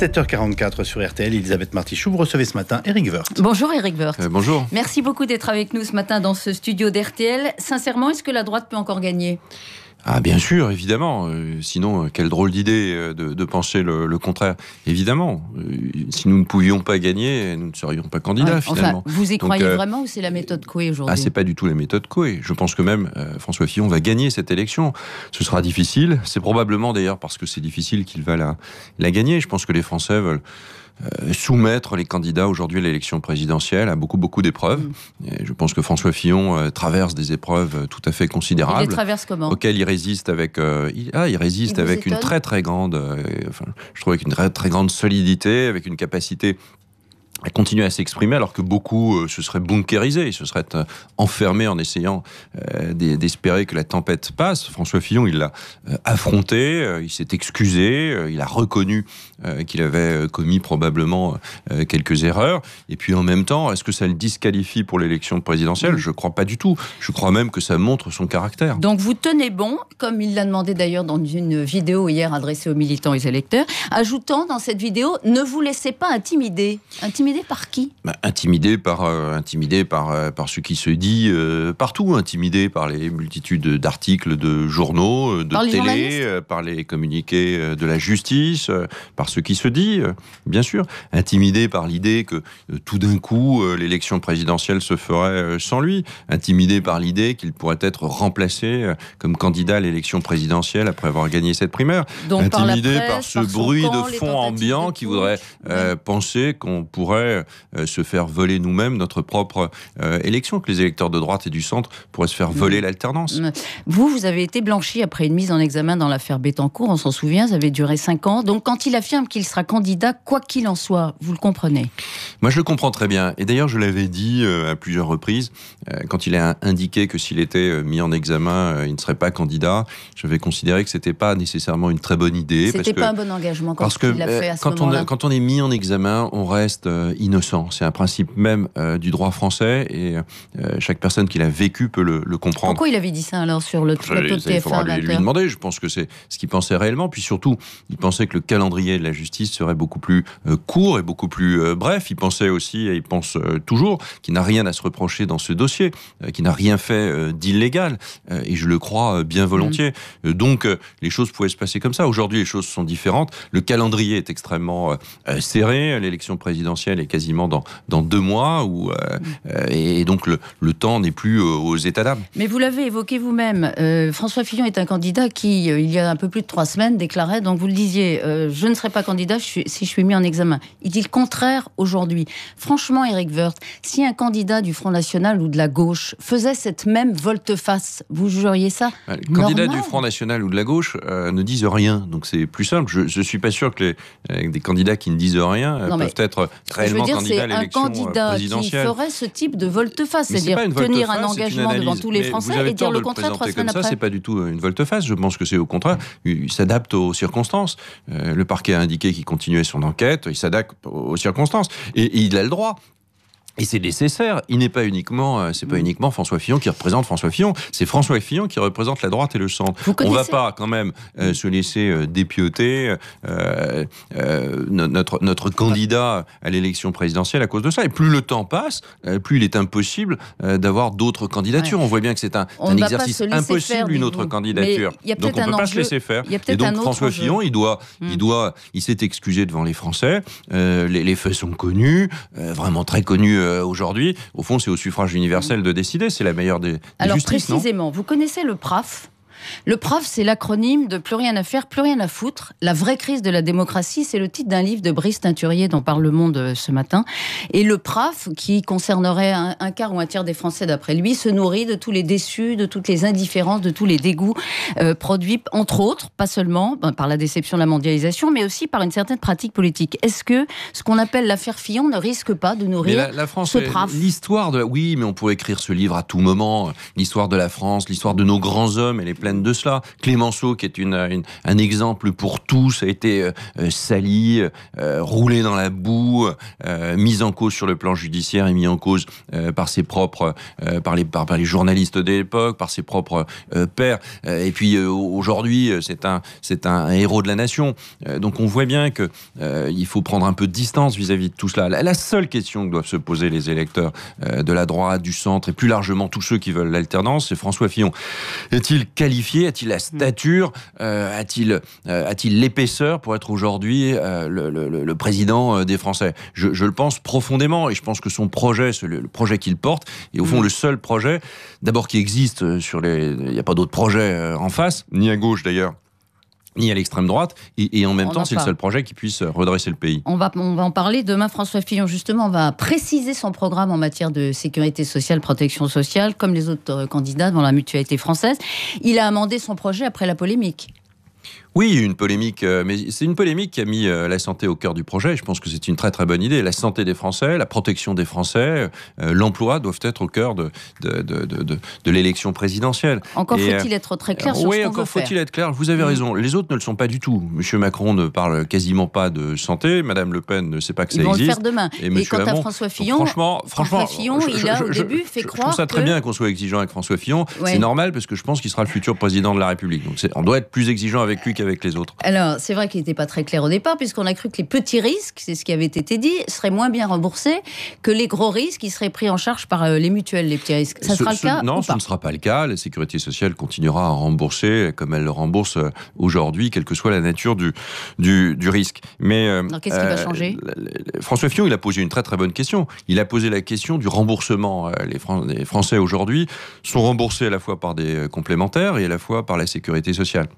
7h44 sur RTL. Elisabeth Martichou, vous recevez ce matin Eric Woerth. Bonjour Eric Woerth. Euh, bonjour. Merci beaucoup d'être avec nous ce matin dans ce studio d'RTL. Sincèrement, est-ce que la droite peut encore gagner ah bien sûr, évidemment. Euh, sinon, euh, quelle drôle d'idée euh, de, de, penser le, contraire. Évidemment, si nous ne pouvions pas gagner, nous ne serions pas candidats finalement. Enfin, vous y croyez vraiment ou c'est la méthode Coué aujourd'hui Ah, c'est pas du tout la méthode Coué. Je pense que même François Fillon va gagner cette élection. Ce sera difficile. C'est probablement d'ailleurs parce que c'est difficile qu'il va la, la gagner. Je pense que les Français veulent euh, soumettre les candidats aujourd'hui à l'élection présidentielle à beaucoup, beaucoup d'épreuves. Mm. je pense que François Fillon euh, traverse des épreuves euh, tout à fait considérables. Auxquelles il résiste avec, ah, il, résiste avec une très, très grande, je trouve avec une très, très grande solidité, avec une capacité continuer à s'exprimer alors que beaucoup euh, se seraient bunkérisés, se seraient euh, enfermés en essayant euh, d'espérer que la tempête passe. François Fillon, il l'a affronté, il s'est excusé, il a reconnu qu'il avait commis probablement quelques erreurs. Et puis en même temps, est-ce que ça le disqualifie pour l'élection présidentielle Je ne crois pas du tout. Je crois même que ça montre son caractère. Donc vous tenez bon, comme il l'a demandé d'ailleurs dans une vidéo hier adressée aux militants et électeurs, ajoutant dans cette vidéo, ne vous laissez pas intimider intimidé par qui bah, Intimidé par, euh, intimidé par, euh, par ce qui se dit euh, partout, intimidé par les multitudes d'articles de journaux, de télé, par les communiqués de la justice, par ce qui se dit, bien sûr. Intimidé par l'idée que tout d'un coup, l'élection présidentielle se ferait sans lui. Intimidé par l'idée qu'il pourrait être remplacé comme candidat à l'élection présidentielle après avoir gagné cette primaire. intimidé par, ce bruit de fond ambiant qui voudrait penser qu'on pourrait euh, se faire voler nous-mêmes notre propre euh, élection, que les électeurs de droite et du centre pourraient se faire voler mm. l'alternance. Mm. Vous, vous avez été blanchi après une mise en examen dans l'affaire Bettencourt, on s'en souvient, ça avait duré 5 ans. Donc quand il affirme qu'il sera candidat, quoi qu'il en soit, vous le comprenez Moi, je le comprends très bien. Et d'ailleurs, je l'avais dit euh, à plusieurs reprises, quand il a indiqué que s'il était mis en examen, il ne serait pas candidat, j'avais considéré que ce n'était pas nécessairement une très bonne idée. n'était pas un bon engagement quand il l'a fait à ce quand, on quand on est mis en examen, on reste euh, innocent. C'est un principe même euh, du droit français et euh, chaque personne qui l'a vécu peut le, comprendre. Pourquoi il avait dit ça alors sur le plateau TF1 Il faudra lui, demander. Je pense que c'est ce qu'il pensait réellement. Puis surtout, il pensait que le calendrier de la justice serait beaucoup plus court et beaucoup plus bref. Il pensait aussi, et il pense toujours, qu'il n'a rien à se reprocher dans ce dossier, qu'il n'a rien fait d'illégal. et je le crois bien volontiers. Mm. Donc, les choses pouvaient se passer comme ça. Aujourd'hui, les choses sont différentes. Le calendrier est extrêmement serré. L'élection présidentielle quasiment dans, dans deux mois, ou euh, euh, et, donc le, temps n'est plus euh, aux états d'âme. Mais vous l'avez évoqué vous-même, François Fillon est un candidat qui, il y a un peu plus de trois semaines, déclarait, donc vous le disiez, je ne serai pas candidat si je suis mis en examen. Il dit le contraire aujourd'hui. Franchement, Eric Woerth, si un candidat du Front National ou de la gauche faisait cette même volte-face, vous jugeriez ça Les candidats du Front National ou de la gauche ne disent rien, donc c'est plus simple. Je ne suis pas sûr que des candidats qui ne disent rien peuvent être très je veux dire, C'est un euh, candidat qui ferait ce type de volte-face, c'est-à-dire tenir un engagement devant tous les Français et dire le contraire trois semaines après. C'est pas du tout euh, une volte-face. Je pense que c'est au contraire, il s'adapte aux circonstances. Euh, le parquet a indiqué qu'il continuait son enquête. Il s'adapte aux circonstances et il a le droit et c'est nécessaire. Il n'est pas uniquement, euh, c'est pas mm. uniquement François Fillon qui représente François Fillon, c'est François Fillon qui représente la droite et le centre. on ne va pas quand même euh, mm. se laisser euh, dépiauter dépioter notre, notre candidat à l'élection présidentielle à cause de ça. Et plus le temps passe, plus il est impossible d'avoir d'autres candidatures. On voit bien que c'est un, exercice impossible, une autre candidature. donc on ne peut pas se laisser faire. et donc François Fillon, il doit, mm. il doit, il s'est excusé devant les Français. Les, les, faits sont connus, vraiment très connus euh, aujourd'hui, au fond, c'est au suffrage universel de décider. C'est la meilleure des, des Alors précisément, vous connaissez le PRAF le PRAF, c'est l'acronyme de plus rien à faire, plus rien à foutre. La vraie crise de la démocratie, c'est le titre d'un livre de Brice Teinturier dont parle Le Monde euh, ce matin. Et le PRAF, qui concernerait un, quart ou un tiers des Français d'après lui, se nourrit de tous les déçus, de toutes les indifférences, de tous les dégoûts euh, produits, entre autres, pas seulement ben, par la déception de la mondialisation, mais aussi par une certaine pratique politique. Est-ce que ce qu'on appelle l'affaire Fillon ne risque pas de nourrir la, France, ce L'histoire de... Oui, mais on pourrait écrire ce livre à tout moment. L'histoire de la France, l'histoire de nos grands hommes, et les de cela. Clémenceau, qui est une, un exemple pour tous, a été euh, euh, sali, euh, roulé dans la boue, mis en cause sur le plan judiciaire et mis en cause par ses propres, par, les, par, les journalistes de l'époque, par ses propres pères. et puis aujourd'hui, c'est un, c'est un héros de la nation. donc on voit bien que il faut prendre un peu de distance vis-à-vis de tout cela. La, la, seule question que doivent se poser les électeurs de la droite, du centre et plus largement tous ceux qui veulent l'alternance, c'est François Fillon. Est-il qualifié a-t-il la hmm. stature euh, euh, A-t-il l'épaisseur pour être aujourd'hui euh, le, président des Français je, le pense profondément et je pense que son projet, le, projet qu'il porte, est au fond hmm. le seul projet, d'abord qui existe sur les. Il n'y a pas d'autres projets en face, ni à gauche d'ailleurs ni à l'extrême droite, et, en même temps, c'est le seul projet qui puisse euh, redresser le pays. On va, on va en parler demain. François Fillon, justement, va préciser son programme en matière de sécurité sociale, protection sociale, comme les autres candidats dans la mutualité française. Il a amendé son projet après la polémique. Oui, une polémique, euh, mais c'est une polémique qui a mis euh, la santé au cœur du projet. Je pense que c'est une très très bonne idée. La santé des Français, la protection des Français, euh, l'emploi doivent être au cœur de, de, l'élection présidentielle. Encore faut-il être très clair sur oui, ce qu'on encore faut-il être clair. Vous avez mm. raison. Les autres ne le sont pas du tout. Monsieur Macron ne parle quasiment pas de santé. Madame Le Pen ne sait pas que Ils ça vont Le faire demain. Et, à François Fillon, franchement, François Fillon, il a au début fait croire. Je trouve ça très bien qu'on soit exigeant avec François Fillon. C'est normal parce que je pense qu'il sera le futur président de la République. Donc on doit être plus exigeant avec lui qu'avec les autres Alors, c'est vrai qu'il n'était pas très clair au départ, puisqu'on a cru que les petits risques, c'est ce qui avait été dit, seraient moins bien remboursés que les gros risques qui seraient pris en charge par euh, les mutuelles, les petits risques. Ça sera le cas Non, ce ne sera pas le cas. La sécurité sociale continuera à rembourser comme elle le rembourse euh, aujourd'hui, quelle que soit la nature du, du, risque. Mais euh, qu'est-ce qui va changer François Fillon, il a posé une très très bonne question. Il a posé la question du remboursement. les Français aujourd'hui sont remboursés à la fois par des complémentaires et à la fois par la sécurité sociale.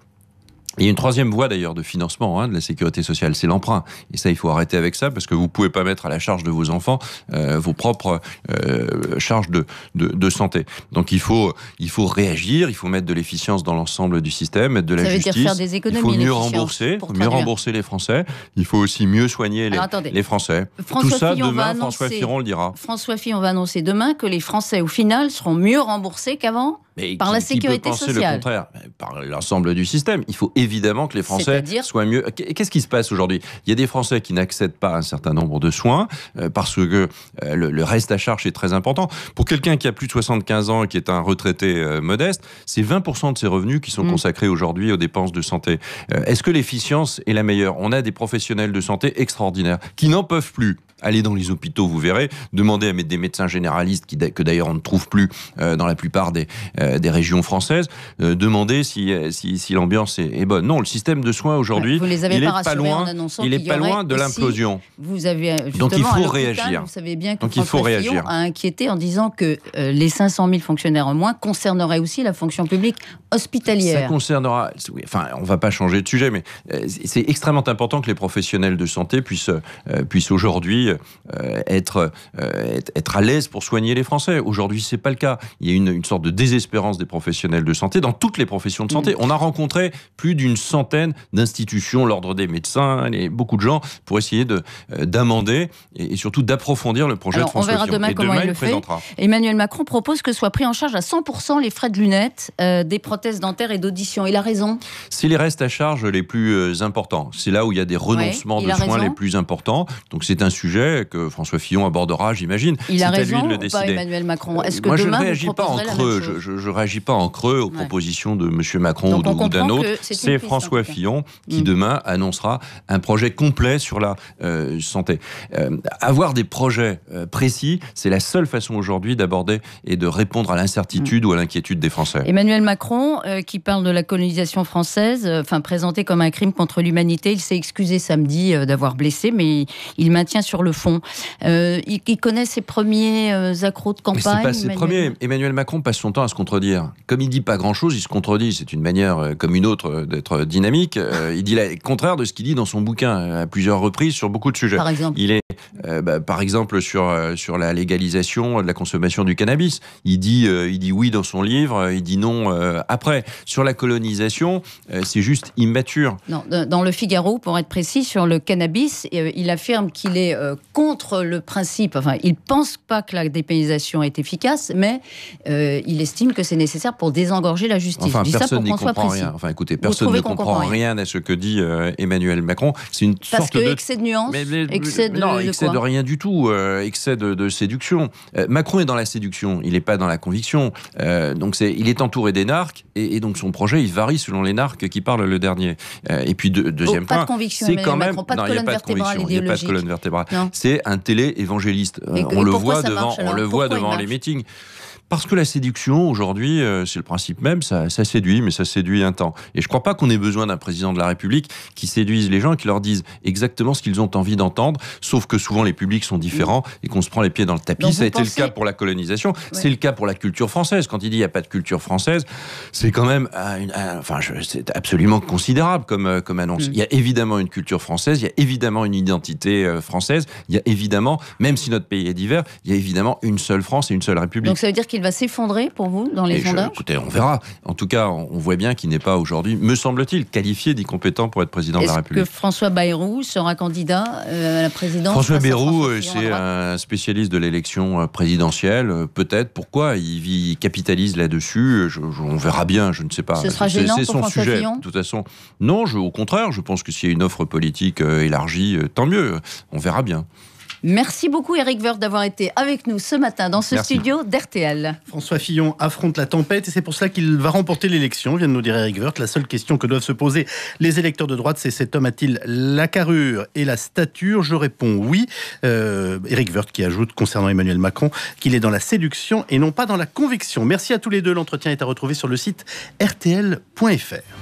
Il y a une troisième voie d'ailleurs de financement hein, de la sécurité sociale, c'est l'emprunt. Et ça, il faut arrêter avec ça parce que vous pouvez pas mettre à la charge de vos enfants euh, vos propres euh, charges de, de, de, santé. Donc il faut, il faut réagir, il faut mettre de l'efficience dans l'ensemble du système, mettre de la ça justice. Veut dire faire des économies, il faut mieux rembourser, mieux rembourser les Français. Il faut aussi mieux soigner les, les Français. François Tout ça Fillon demain, François Fillon le dira. François Fillon va annoncer demain que les Français au final seront mieux remboursés qu'avant par la sécurité sociale. Le contraire par l'ensemble du système. Il faut évidemment que les Français soient mieux. Qu'est-ce qui se passe aujourd'hui Il y a des Français qui n'accèdent pas à un certain nombre de soins euh, parce que euh, le, reste à charge est très important. Pour quelqu'un qui a plus de 75 ans et qui est un retraité euh, modeste, c'est 20% de ses revenus qui sont mm. consacrés aujourd'hui aux dépenses de santé. Est-ce que l'efficience est la meilleure On a des professionnels de santé extraordinaires qui n'en peuvent plus aller dans les hôpitaux, vous verrez. Demandez à des médecins généralistes, qui, que d'ailleurs on ne trouve plus euh, dans la plupart des, euh, des régions françaises, euh, demandez si, si, l'ambiance est, bonne. Non, le système de soins aujourd'hui, il n'est pas loin, il est pas loin de l'implosion. Vous donc il faut réagir. Vous savez bien que donc il faut réagir. a inquiété en disant que les 500 000 fonctionnaires en moins concerneraient aussi la fonction publique hospitalière. Ça concernera. enfin, on va pas changer de sujet, mais c'est extrêmement important que les professionnels de santé puissent, puissent aujourd'hui euh, euh, être, être, à l'aise pour soigner les Français. Aujourd'hui, c'est pas le cas. Il y a une, sorte de désespérance des professionnels de santé dans toutes les professions de santé. Mm. On a rencontré plus d'une centaine d'institutions, l'ordre des médecins, et beaucoup de gens pour essayer de euh, d'amender et, surtout d'approfondir le projet de François On verra demain comment il, le Emmanuel Macron propose que soient pris en charge à 100% les frais de lunettes, des prothèses dentaires et d'audition. Il a raison. C'est les restes à charge les plus importants. C'est là où il y a des renoncements de soins les plus importants. Donc c'est un sujet que François Fillon abordera, j'imagine. Il a raison, de le ou pas Emmanuel Macron Est-ce que Moi, demain, je ne réagis pas en creux. Je, je, réagis pas en creux aux propositions de M. Macron ou d'un autre. C'est François Fillon qui hmm. demain annoncera un projet complet sur la euh, santé. Euh, avoir des projets euh, précis, c'est la seule façon aujourd'hui d'aborder et de répondre à l'incertitude hmm. ou à l'inquiétude des Français. Emmanuel Macron, qui parle de la colonisation française, enfin présenté comme un crime contre l'humanité, il s'est excusé samedi d'avoir blessé, mais il maintient sur le fond. Euh, il, connaît ses premiers euh, accros de campagne. Mais pas ses premiers. Emmanuel Macron passe son temps à se contredire. Comme il dit pas grand-chose, il se contredit. C'est une manière euh, comme une autre d'être dynamique. il dit le contraire de ce qu'il dit dans son bouquin à plusieurs reprises sur beaucoup de sujets. Par exemple. Il est, bah, par exemple, sur, sur la légalisation de la consommation du cannabis. Il dit, il dit oui dans son livre, il dit non après. Sur la colonisation, c'est juste immature. Non, dans le Figaro, pour être précis, sur le cannabis, il affirme qu'il est contre le principe. Enfin, il ne pense pas que la dépénalisation est efficace, mais euh, il estime que c'est nécessaire pour désengorger la justice. Enfin, personne n'y comprend rien. Enfin, écoutez, personne ne comprend, rien à ce que dit euh, Emmanuel Macron. C'est une Parce sorte que de... excès de nuance, excès de, non, excès de rien du tout, euh, excès de, de séduction. Macron est dans la séduction, il n'est pas dans la conviction. donc, il est entouré des narcs et, donc son projet, il varie selon les narcs qui parlent le dernier. et puis, deuxième oh, point, c'est quand même... Pas il n'y a pas de colonne vertébrale. Non. Hein. C'est un télé-évangéliste. Euh, on le voit devant, on le voit devant les meetings. Parce que la séduction, aujourd'hui, euh, c'est le principe même, ça, séduit, mais ça séduit un temps. Et je ne crois pas qu'on ait besoin d'un président de la République qui séduise les gens qui leur dise exactement ce qu'ils ont envie d'entendre, sauf que souvent les publics sont différents et qu'on se prend les pieds dans le tapis. ça a été le cas pour la colonisation, c'est le cas pour la culture française. Quand il dit il n'y a pas de culture française, c'est quand même enfin, c'est absolument considérable comme, euh, comme annonce. Mm. Il y a évidemment une culture française, il y a évidemment une identité euh, française, il y a évidemment, même si notre pays est divers, il y a évidemment une seule France et une seule République. Donc ça veut dire qu'il va s'effondrer pour vous dans les sondages Écoutez, on verra. En tout cas, on voit bien qu'il n'est pas aujourd'hui, me semble-t-il, qualifié d'incompétent pour être président de la République. Est-ce Que François Bayrou sera candidat euh, à la présidence François Bayrou, euh, c'est un spécialiste de l'élection euh, présidentielle. Peut-être. Pourquoi il, vit, capitalise là-dessus On verra bien. Je ne sais pas. Ce sera gênant pour son sujet. De toute façon, non. au contraire, je pense que s'il y a une offre politique élargie, tant mieux. On verra bien. Merci beaucoup Eric Werth d'avoir été avec nous ce matin dans ce studio d'RTL. François Fillon affronte la tempête et c'est pour cela qu'il va remporter l'élection, vient de nous dire Eric Verth. La seule question que doivent se poser les électeurs de droite, c'est cet homme a-t-il la carrure et la stature Je réponds oui. Eric euh, Werth qui ajoute concernant Emmanuel Macron qu'il est dans la séduction et non pas dans la conviction. Merci à tous les deux. L'entretien est à retrouver sur le site rtl.fr.